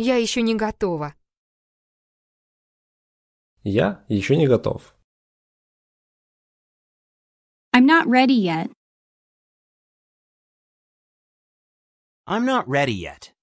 Я еще не готова. Я еще не готов. I'm not ready yet. I'm not ready yet.